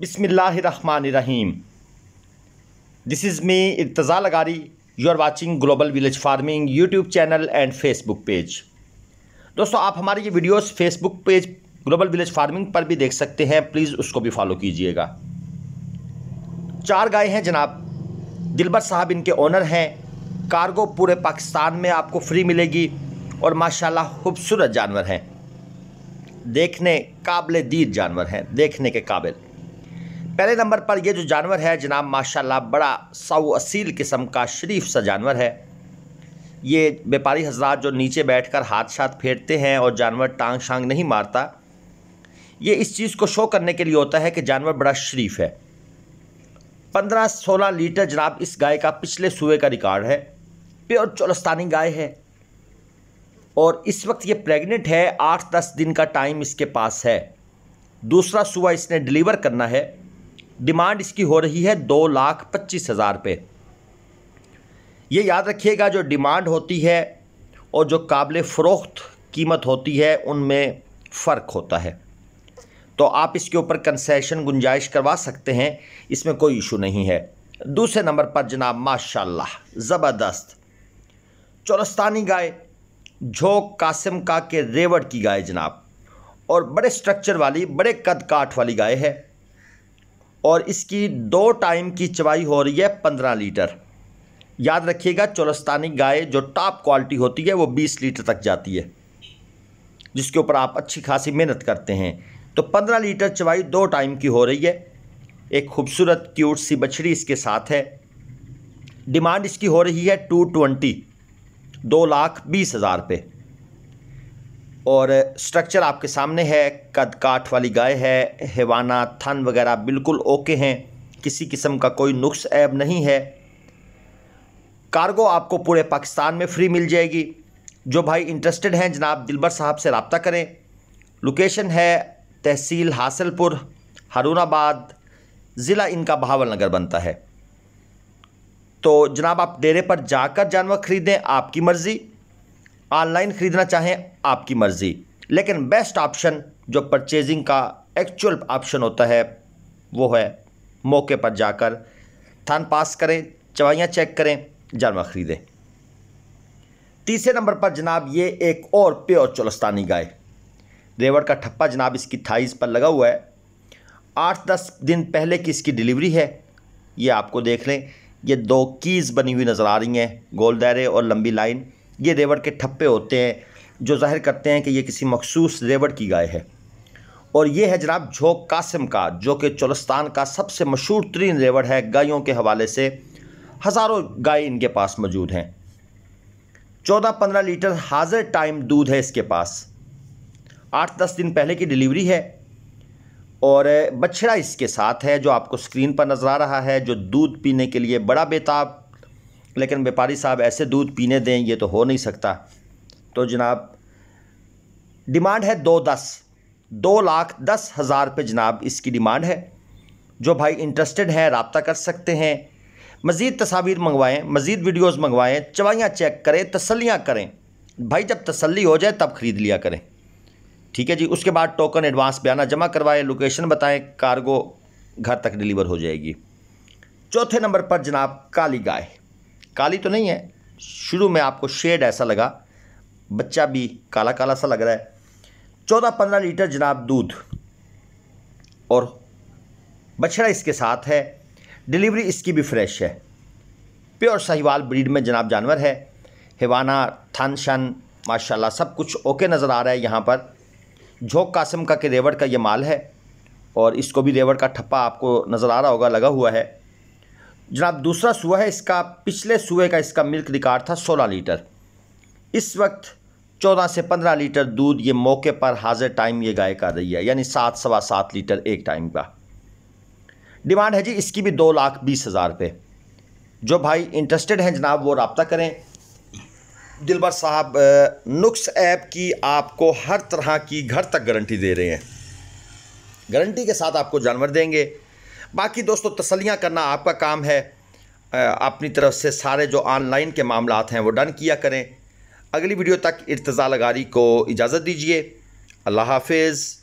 बिसमीम this is me Irtaza Lagari you are watching global village farming YouTube channel and Facebook page दोस्तों आप हमारी ये videos Facebook page global village farming पर भी देख सकते हैं प्लीज़ उसको भी फॉलो कीजिएगा चार गाय हैं जनाब दिलबर साहब इनके ओनर हैं कार्गो पूरे पाकिस्तान में आपको फ्री मिलेगी और माशाला खूबसूरत जानवर हैं देखने काबिल दीद जानवर हैं देखने के काबिल पहले नंबर पर यह जो जानवर है जनाब माशाल्लाह बड़ा साऊ असील किस्म का शरीफ सा जानवर है ये व्यापारी हजरात जो नीचे बैठकर हाथ शाथ फेरते हैं और जानवर टांग शांग नहीं मारता ये इस चीज़ को शो करने के लिए होता है कि जानवर बड़ा शरीफ है पंद्रह सोलह लीटर जनाब इस गाय का पिछले सुबह का रिकॉर्ड है प्योर चौलस्तानी गाय है और इस वक्त ये प्रेग्नेंट है आठ दस दिन का टाइम इसके पास है दूसरा सुबह इसने डिलीवर करना है डिमांड इसकी हो रही है दो लाख पच्चीस हज़ार पे ये याद रखिएगा जो डिमांड होती है और जो काबिल फ़रोख्त कीमत होती है उनमें फ़र्क होता है तो आप इसके ऊपर कंसेशन गुंजाइश करवा सकते हैं इसमें कोई इशू नहीं है दूसरे नंबर पर जनाब माशाल्लाह ज़बरदस्त चौरस्तानी गाय झोंक कासिम का के रेवड़ की गाय जनाब और बड़े स्ट्रक्चर वाली बड़े कद काठ वाली गाय है और इसकी दो टाइम की चवाई हो रही है पंद्रह लीटर याद रखिएगा चौरस्तानी गाय जो टॉप क्वालिटी होती है वो बीस लीटर तक जाती है जिसके ऊपर आप अच्छी खासी मेहनत करते हैं तो पंद्रह लीटर चवाई दो टाइम की हो रही है एक खूबसूरत क्यूट सी बछड़ी इसके साथ है डिमांड इसकी हो रही है टू ट्वेंटी दो लाख बीस हज़ार पे और स्ट्रक्चर आपके सामने है कद काठ वाली गाय है हेवाना थन वगैरह बिल्कुल ओके हैं किसी किस्म का कोई नुक्स ऐब नहीं है कार्गो आपको पूरे पाकिस्तान में फ्री मिल जाएगी जो भाई इंटरेस्टेड हैं जनाब दिलबर साहब से रबता करें लोकेशन है तहसील हासिलपुर हारूनाबाद ज़िला इनका बहावल नगर बनता है तो जनाब आप डेरे पर जाकर जानवर ख़रीदें आपकी मर्ज़ी ऑनलाइन ख़रीदना चाहें आपकी मर्ज़ी लेकिन बेस्ट ऑप्शन जो परचेजिंग का एक्चुअल ऑप्शन होता है वो है मौके पर जाकर थान पास करें चवाइयाँ चेक करें जानवर ख़रीदें तीसरे नंबर पर जनाब ये एक और प्योर चोलस्तानी गाय रेवड़ का ठप्पा जनाब इसकी थाइस पर लगा हुआ है आठ दस दिन पहले की इसकी डिलीवरी है ये आपको देख लें ये दो कीज़ बनी हुई नज़र आ रही हैं गोल दायरे और लंबी लाइन ये रेवड़ के ठप्पे होते हैं जो जाहिर करते हैं कि ये किसी मखसूस रेवड़ की गाय है और ये है जनाब झोंक कासिम का जो कि चोलस्तान का सबसे मशहूर तरीन रेवड़ है गायों के हवाले से हज़ारों गाय इनके पास मौजूद हैं चौदह पंद्रह लीटर हाजिर टाइम दूध है इसके पास आठ दस दिन पहले की डिलीवरी है और बछड़ा इसके साथ है जो आपको स्क्रीन पर नज़र आ रहा है जो दूध पीने के लिए बड़ा बेताब लेकिन व्यापारी साहब ऐसे दूध पीने दें ये तो हो नहीं सकता तो जनाब डिमांड है दो दस दो लाख दस हज़ार पे जनाब इसकी डिमांड है जो भाई इंटरेस्टेड हैं रबता कर सकते हैं मज़ीद तस्वीर मंगवाएँ मज़ीद वीडियोज़ मंगवाएँ चवाइयाँ चेक करें तसलियाँ करें भाई जब तसली हो जाए तब ख़रीद लिया करें ठीक है जी उसके बाद टोकन एडवांस बयाना जमा करवाएं लोकेशन बताएं कार्गो घर तक डिलीवर हो जाएगी चौथे नंबर पर जनाब काली गाय काली तो नहीं है शुरू में आपको शेड ऐसा लगा बच्चा भी काला काला सा लग रहा है चौदह पंद्रह लीटर जनाब दूध और बछड़ा इसके साथ है डिलीवरी इसकी भी फ्रेश है प्योर साहिवाल ब्रीड में जनाब जानवर है हिवाना थन शन माशाल्लाह सब कुछ ओके नज़र आ रहा है यहाँ पर झोंक कासम का के रेवड़ का ये माल है और इसको भी रेवड़ का ठप्पा आपको नज़र आ रहा होगा लगा हुआ है जनाब दूसरा सुबह है इसका पिछले सुए का इसका मिल्क रिकार्ड था सोलह लीटर इस वक्त चौदह से पंद्रह लीटर दूध ये मौके पर हाजिर टाइम ये गाय कर रही है यानी सात सवा सात लीटर एक टाइम का डिमांड है जी इसकी भी दो लाख बीस हज़ार रुपये जो भाई इंटरेस्टेड हैं जनाब वो रबता करें दिलबर साहब नुक्स ऐप की आपको हर तरह की घर तक गारंटी दे रहे हैं गारंटी के साथ आपको जानवर देंगे बाकी दोस्तों तसलियाँ करना आपका काम है अपनी तरफ से सारे जो ऑनलाइन के मामला हैं वो डन किया करें अगली वीडियो तक इर्तज़ा लगारी को इजाज़त दीजिए अल्लाह हाफिज़